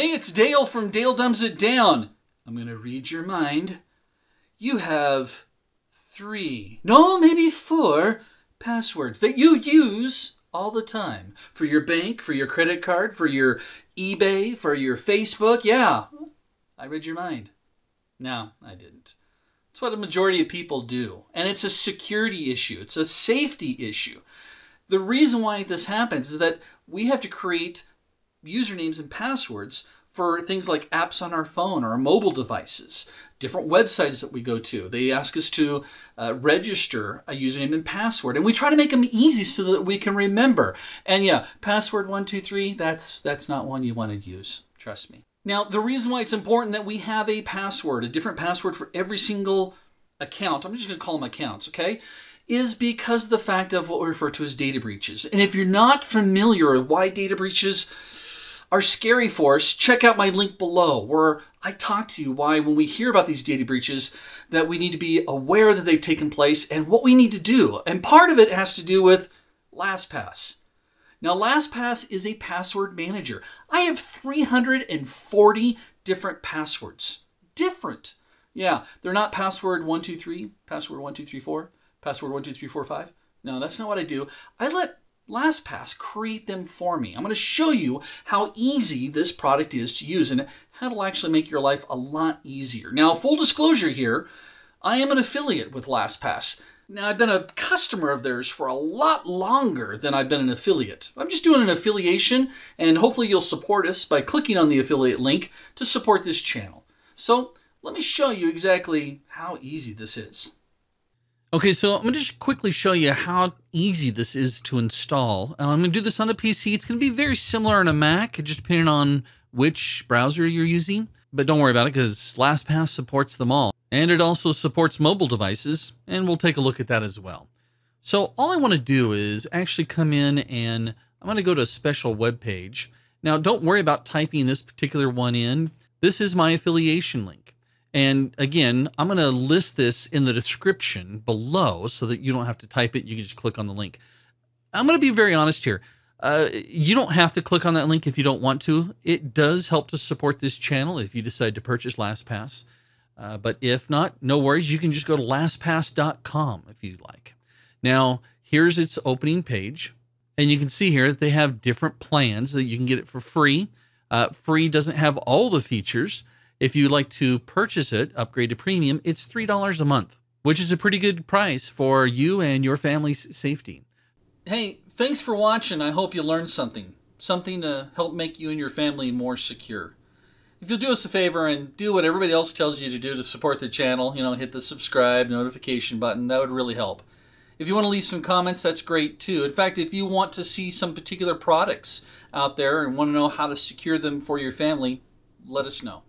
Hey, it's Dale from Dale Dumbs It Down. I'm going to read your mind. You have three, no, maybe four passwords that you use all the time for your bank, for your credit card, for your eBay, for your Facebook. Yeah, I read your mind. No, I didn't. It's what a majority of people do. And it's a security issue, it's a safety issue. The reason why this happens is that we have to create usernames and passwords for things like apps on our phone or our mobile devices, different websites that we go to. They ask us to uh, register a username and password, and we try to make them easy so that we can remember. And yeah, password one two three. That's that's not one you want to use. Trust me. Now, the reason why it's important that we have a password, a different password for every single account. I'm just going to call them accounts, okay? is because the fact of what we refer to as data breaches. And if you're not familiar with why data breaches are scary for us, check out my link below where I talk to you why when we hear about these data breaches that we need to be aware that they've taken place and what we need to do. And part of it has to do with LastPass. Now LastPass is a password manager. I have 340 different passwords. Different. Yeah, they're not password 123, password 1234, password 12345. No, that's not what I do. I let LastPass, create them for me. I'm going to show you how easy this product is to use and how it'll actually make your life a lot easier. Now, full disclosure here, I am an affiliate with LastPass. Now, I've been a customer of theirs for a lot longer than I've been an affiliate. I'm just doing an affiliation, and hopefully, you'll support us by clicking on the affiliate link to support this channel. So, let me show you exactly how easy this is. Okay, so I'm going to just quickly show you how easy this is to install. And I'm going to do this on a PC. It's going to be very similar on a Mac, just depending on which browser you're using. But don't worry about it because LastPass supports them all. And it also supports mobile devices, and we'll take a look at that as well. So all I want to do is actually come in and I'm going to go to a special web page. Now, don't worry about typing this particular one in. This is my affiliation link. And again, I'm going to list this in the description below so that you don't have to type it. You can just click on the link. I'm going to be very honest here. Uh, you don't have to click on that link if you don't want to. It does help to support this channel if you decide to purchase LastPass. Uh, but if not, no worries. You can just go to lastpass.com if you'd like. Now, here's its opening page. And you can see here that they have different plans that you can get it for free. Uh, free doesn't have all the features. If you'd like to purchase it, upgrade to premium, it's $3 a month, which is a pretty good price for you and your family's safety. Hey, thanks for watching. I hope you learned something, something to help make you and your family more secure. If you'll do us a favor and do what everybody else tells you to do to support the channel, you know, hit the subscribe, notification button, that would really help. If you want to leave some comments, that's great too. In fact, if you want to see some particular products out there and want to know how to secure them for your family, let us know.